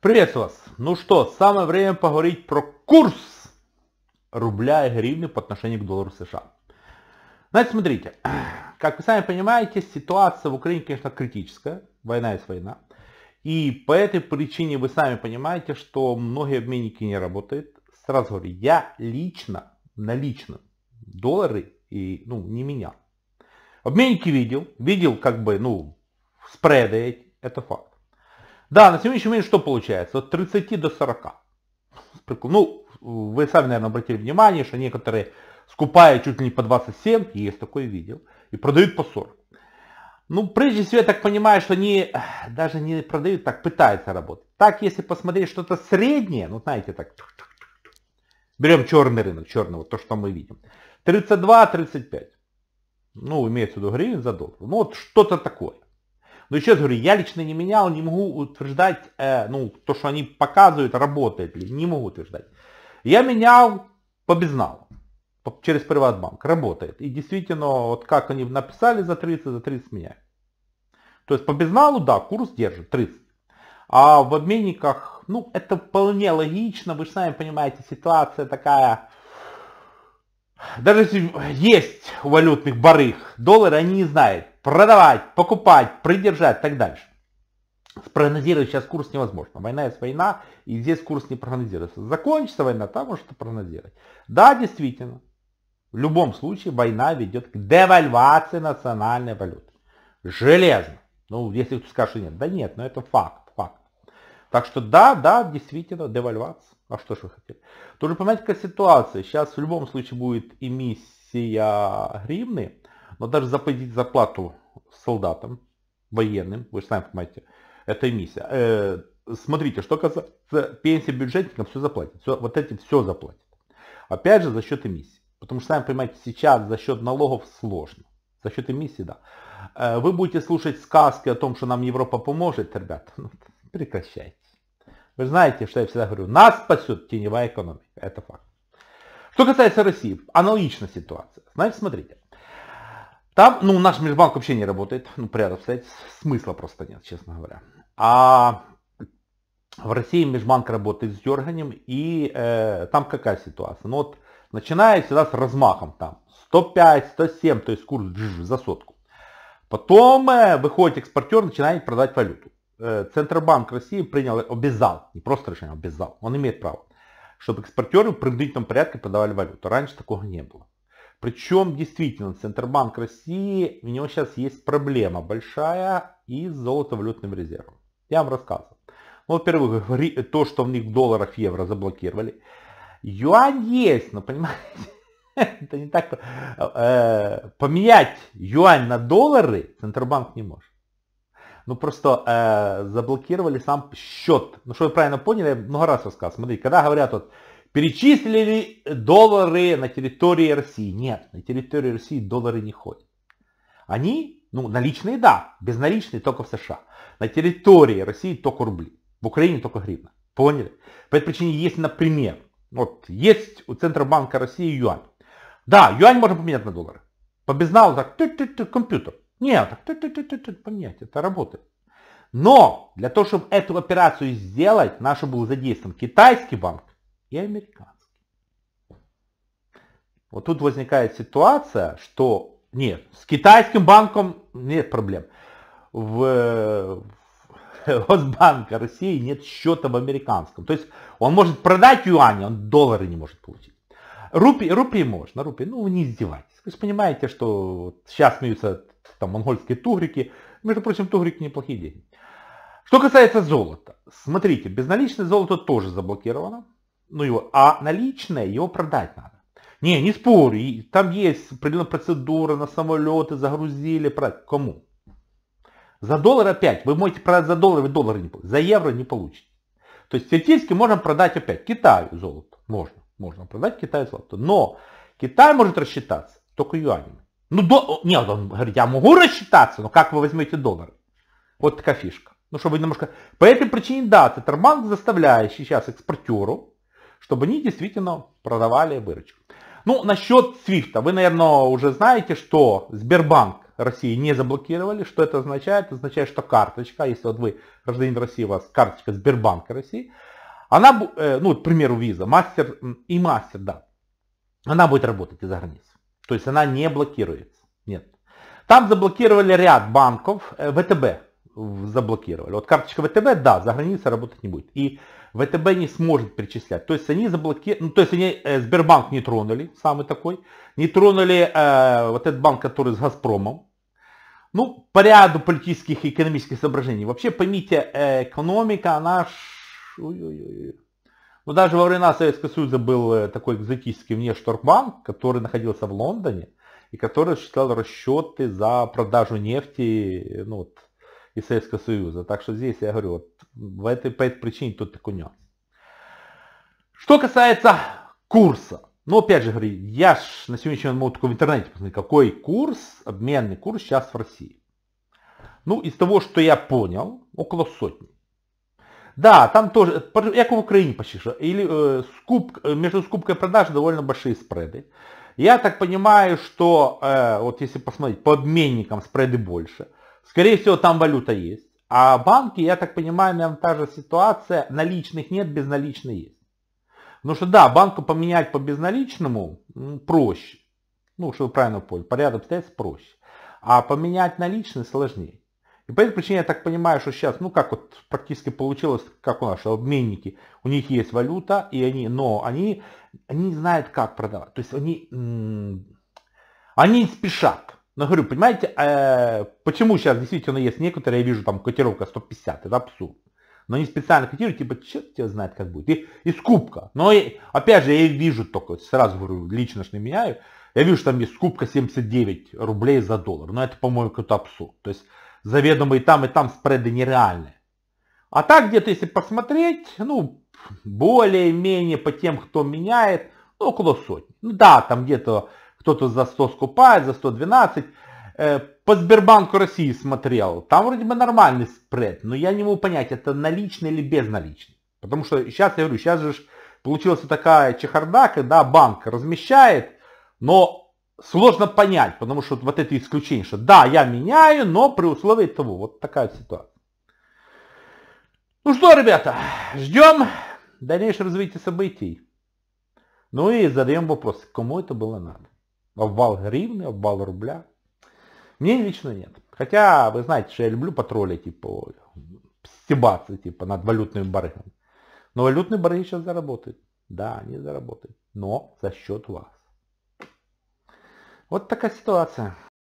Приветствую вас! Ну что, самое время поговорить про курс рубля и гривны по отношению к доллару США. Значит, смотрите, как вы сами понимаете, ситуация в Украине, конечно, критическая. Война есть война. И по этой причине вы сами понимаете, что многие обменники не работают. Сразу говорю, я лично, налично, доллары и, ну, не меня. Обменники видел, видел как бы, ну, спреды, это факт. Да, на сегодняшний момент что получается? От 30 до 40. Ну, вы сами, наверное, обратили внимание, что некоторые скупают чуть ли не по 27, есть такое видел, и продают по 40. Ну, прежде всего, я так понимаю, что они даже не продают, так пытаются работать. Так, если посмотреть что-то среднее, ну, знаете, так, берем черный рынок, черный, вот то, что мы видим, 32-35. Ну, имеется в виду гривен за доллар. Ну, вот что-то такое. Но ну, еще раз говорю, я лично не менял, не могу утверждать, э, ну, то, что они показывают, работает ли, не могу утверждать. Я менял по безналу, по, через приватбанк, работает. И действительно, вот как они написали за 30, за 30 меняют. То есть по безналу, да, курс держит 30. А в обменниках, ну, это вполне логично, вы же сами понимаете, ситуация такая даже если есть у валютных барых доллары, они не знают продавать, покупать, придержать и так дальше. Спрогнозировать сейчас курс невозможно. Война есть война, и здесь курс не прогнозируется. Закончится война, там можно прогнозировать. Да, действительно. В любом случае война ведет к девальвации национальной валюты. Железно. Ну, если кто скажет, что нет. Да нет, но это факт, факт. Так что да, да, действительно, девальвация. А что же вы хотели? Тоже понимаете, какая ситуация. Сейчас в любом случае будет эмиссия гривны, но даже заплатить зарплату солдатам, военным, вы же сами понимаете, это эмиссия. Э, смотрите, что касается пенсии бюджетникам, все заплатит. Все, вот эти все заплатят. Опять же, за счет эмиссии. Потому что, сами понимаете, сейчас за счет налогов сложно. За счет эмиссии, да. Э, вы будете слушать сказки о том, что нам Европа поможет, ребят. Ну, прекращайте. Вы знаете, что я всегда говорю, нас спасет теневая экономика. Это факт. Что касается России, аналогичная ситуация. Значит, смотрите. Там, ну, наш межбанк вообще не работает. Ну, прямо обстоятельств смысла просто нет, честно говоря. А в России межбанк работает с дерганием. И э, там какая ситуация? Ну, вот начиная всегда с размахом там. 105, 107, то есть курс джж, за сотку. Потом э, выходит экспортер, начинает продавать валюту. Центробанк России принял, обязал, не просто решение, обязал, он имеет право, чтобы экспортеры в принудительном порядке продавали валюту. Раньше такого не было. Причем действительно Центробанк России, у него сейчас есть проблема большая и с золотовалютным резервом. Я вам рассказывал. Ну, во-первых, то, что в них в долларах, евро заблокировали. Юань есть, но ну, понимаете, это не так. Поменять юань на доллары Центробанк не может ну просто э, заблокировали сам счет. Ну что вы правильно поняли, я много раз рассказывал. Смотрите, когда говорят вот, перечислили доллары на территории России. Нет, на территории России доллары не ходят. Они, ну наличные да, безналичные только в США. На территории России только рубли, в Украине только гривна. Поняли? По этой причине есть, например, вот есть у Центробанка России юань. Да, юань можно поменять на доллары. По безналу так, ты, ты, ты, компьютер. Нет, ты, ты, ты, ты, ты, поменять, это работает. Но для того, чтобы эту операцию сделать, наша был задействован китайский банк и американский. Вот тут возникает ситуация, что нет, с китайским банком нет проблем. В, в Росбанка России нет счета в американском. То есть он может продать юани, он доллары не может получить. Рупи, рупи можно, рупи, ну не издевайтесь. Вы же понимаете, что сейчас смеются там монгольские тугрики. Между прочим, тугрики неплохие деньги. Что касается золота. Смотрите, безналичное золото тоже заблокировано. Ну его, а наличное его продать надо. Не, не спорю, там есть определенная процедура, на самолеты загрузили, продать. Кому? За доллар опять, вы можете продать за доллар, вы доллар не получите, за евро не получите. То есть теоретически можно продать опять Китаю золото, можно можно продать Китаю золото. Но Китай может рассчитаться только юанями. Ну, до... нет, он говорит, я могу рассчитаться, но как вы возьмете доллары? Вот такая фишка. Ну, чтобы немножко... По этой причине, да, Центробанк заставляет сейчас экспортеру, чтобы они действительно продавали выручку. Ну, насчет Свифта. Вы, наверное, уже знаете, что Сбербанк России не заблокировали. Что это означает? Это означает, что карточка, если вот вы гражданин России, у вас карточка Сбербанка России, она, э, ну, к примеру, виза, мастер и мастер, да, она будет работать из-за границ. То есть она не блокируется. Нет. Там заблокировали ряд банков, э, ВТБ заблокировали. Вот карточка ВТБ, да, за границей работать не будет. И ВТБ не сможет перечислять. То есть они заблокировали, ну, то есть они э, Сбербанк не тронули, самый такой. Не тронули э, вот этот банк, который с Газпромом. Ну, по ряду политических и экономических соображений. Вообще, поймите, экономика, она Ой-ой-ой. Но ну, даже во времена Советского Союза был э, такой экзотический внешторгбанк, который находился в Лондоне и который осуществлял расчеты за продажу нефти э, ну, вот, из Советского Союза. Так что здесь, я говорю, вот, в этой, по этой причине тут такой нюанс. Что касается курса. Ну, опять же, говорю, я ж на сегодняшний момент могу в интернете посмотреть, какой курс, обменный курс сейчас в России. Ну, из того, что я понял, около сотни. Да, там тоже, как э, в Украине почти что. Или, э, скуп, э, между скупкой и продажей довольно большие спреды. Я так понимаю, что, э, вот если посмотреть, по обменникам спреды больше. Скорее всего, там валюта есть. А банки, я так понимаю, наверное, та же ситуация. Наличных нет, безналичные есть. Ну что да, банку поменять по безналичному проще. Ну, что вы правильно поняли, порядок обстоятельств проще. А поменять наличные сложнее. И по этой причине я так понимаю, что сейчас, ну как вот практически получилось, как у нас, что обменники, у них есть валюта, и они, но они, они не знают, как продавать. То есть они, они спешат. Но говорю, понимаете, э, почему сейчас действительно есть некоторые, я вижу там котировка 150, это абсурд. Но они специально котируют, типа, черт тебя знает, как будет. И, и скупка. Но и, опять же, я вижу только, сразу говорю, лично что не меняю, я вижу, что там есть скупка 79 рублей за доллар. Но это, по-моему, какой-то абсурд. То есть заведомо и там, и там спреды нереальные. А так где-то, если посмотреть, ну, более-менее по тем, кто меняет, ну, около сотни. Ну, да, там где-то кто-то за 100 скупает, за 112. Э, по Сбербанку России смотрел, там вроде бы нормальный спред, но я не могу понять, это наличный или безналичный. Потому что сейчас, я говорю, сейчас же получилась такая чехарда, когда банк размещает, но сложно понять, потому что вот это исключение, что да, я меняю, но при условии того, вот такая ситуация. Ну что, ребята, ждем дальнейшего развития событий. Ну и задаем вопрос, кому это было надо? Обвал гривны, обвал рубля? Мне лично нет. Хотя, вы знаете, что я люблю патрулить, типа, стебаться, типа, над валютным барыгом. Но валютные барыги сейчас заработают. Да, они заработают. Но за счет вас. Вот такая ситуация.